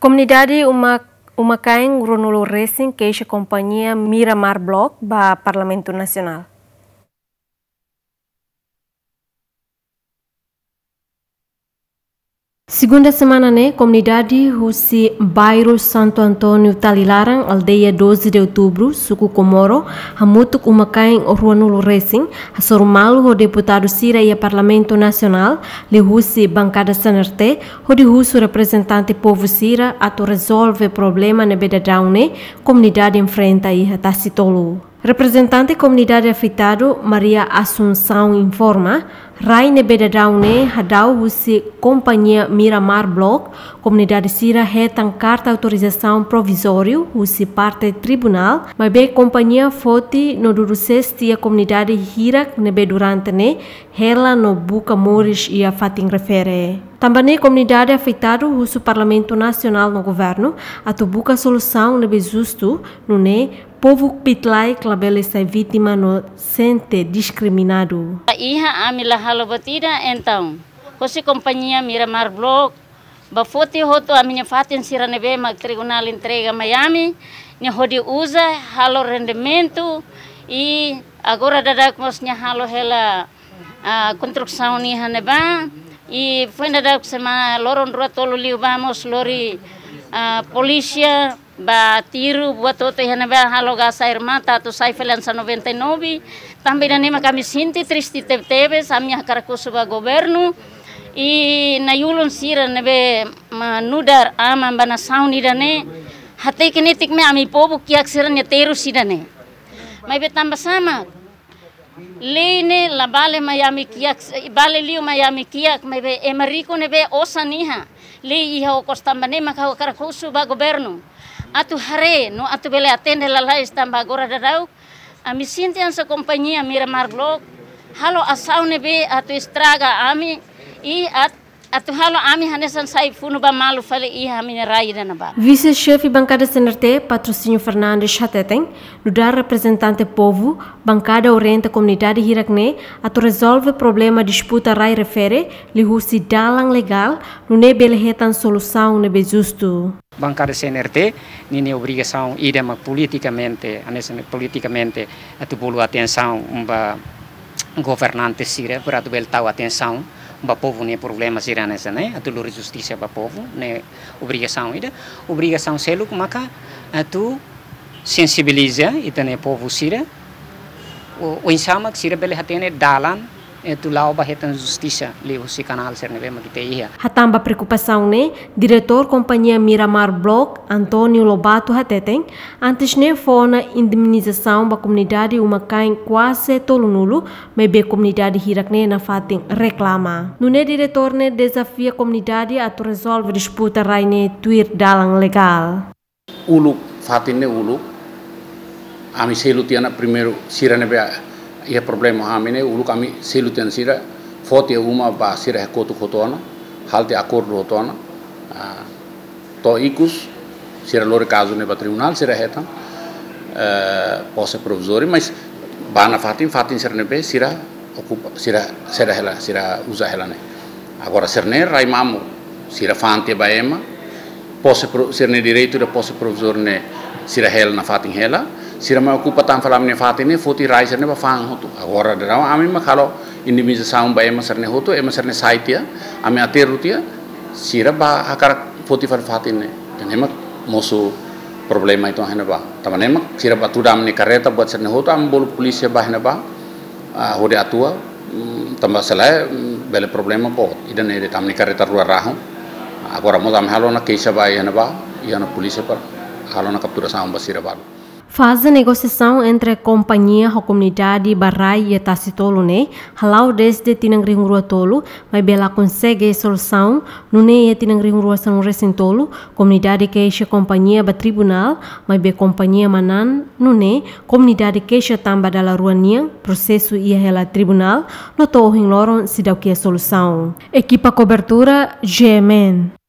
Comunidade uma uma caen Ronolo Racing queixa companhia Miramar Block ba Parlamento Nacional. Segunda semana, né? Comunidade Rusi Bairro Santo Antônio Talilarang, aldeia 12 de outubro, Suco Comoro, Hamutuk Umakain Ruanulo Racing, Sormal, o deputado Sira e Parlamento Nacional, Le Rusi Bancada Sanerte, o de Russo representante povo Sira, ato resolve problema na Beda Daune, comunidade enfrenta e Tassitolo. Representante comunidade afetado Maria Assunção informa Raine Bedadaune hadau husi companhia Miramar Block, comunidade Sira retan carta autorização provisório husi parte tribunal, mas be companhia foti no duruses tia comunidade Hirak nebe durante ne, hela no buca moris ia fatin refere. Também a comunidade é afetada usa o Parlamento Nacional no governo a tubuca solução no justo, no né, povo pitlai clabele ser vítima no sente discriminado. a Iha amila halobatida então, hoje companhia Miramar Block, bafote hoto a minha fatin siranebe mag tribunal entrega Miami, minha hodi usa halo rendimento e agora dadak mosnya halo hela a construção ni haneba. i fuenda dak semana loron rua tolu liu vamos lori uh, polícia ba tiro buat toto hana ba haloga sair mata tu sai felança 99 também anima kami sinti tristi teve samia karakusuba governo i na yulon sira nebe manudar ama bana sauni dane hati kinetik me ami pobu kiak siranya teru sidane mai tambah sama lene la bale Miami kiak bale liu Miami kiak me be emerico eh, ne be osaniha oh, li iha o oh, costambane ma ka va khusu ba governo atu hare no atu bele atende la la estamba gora darau ami sintian sa compañía mira marblok halo asau ne be atu estraga ami i at Vice-chefe bancada CNRT, Patrocínio Fernandes Chateten, no dar representante povo, bancada orienta a comunidade Hiracne a resolve problema disputa rai refere, lihusi dalan legal, no nebelhetan solução nebe justo. Bancada CNRT, nina obrigação idem politicamente, politicamente, a atenção, um governante sira, para tu atenção, ba povo nem problema sira né a tu lori justiça ba povo né obrigação ida obrigação selo maka a tu sensibiliza ita né povo sira o insama sira bele hatene dalan tulava retan justiça leu se canal ser neve magiteia hatamba preocupação né diretor companhia Miramar Block Antonio Lobato hateteng antes ne fona indemnização ba comunidade uma kain quase me be comunidade hirakne na fatin reclama nune diretor ne desafia comunidade a tu resolve disputa raine tuir dalang legal ulu, fatin ne ulu. ami selutiana primeiro bea ia problem hamine uluk ami siluten sira fot uma ba sira kotu kotona halte acordo rotona ah, to ikus sira lore caso ne ba tribunal sira heta eh, posse provisório mas bana fatin fatin sira nebe sira ocupa sira sira hela sira usa hela ne agora sira ne rai mamu sira fante ba ema posse sira ne direito da posse provisória ne sira hela na fatin hela sirama ku patam falam ne fatine futi raiser ne ba fang hutu agora de rawa ami ma khalo indi mi saung ba emasar ne hotu emasar eh ne saitia ya, ami atir rutia ya, sira ba akar futi fal ne dan emak musu problema itu hena ba taman emak sira ba tudam ne kareta buat ne hotu am bol polisi ya ba hena ba ah, hode atua mm, tambah selai mm, bele problema bo idan ne de tam ne kareta ruar rahu agora mo dam halona na keisa ba hena ba yana polisi par halona na kaptura saum ba sira ba Fase negociação entre a companhia e comunidade Barrai e Tacitolo, né? Halau desde Tinangring Rua Tolo, mas bela consegue solução, no né? E Tinangring Rua São Recentolo, comunidade queixa companhia ba tribunal, mas be companhia manan, no né? Comunidade queixa tamba da la Rua processo e rela tribunal, no torre em Loron se dá o que é solução. Equipa cobertura, GMN.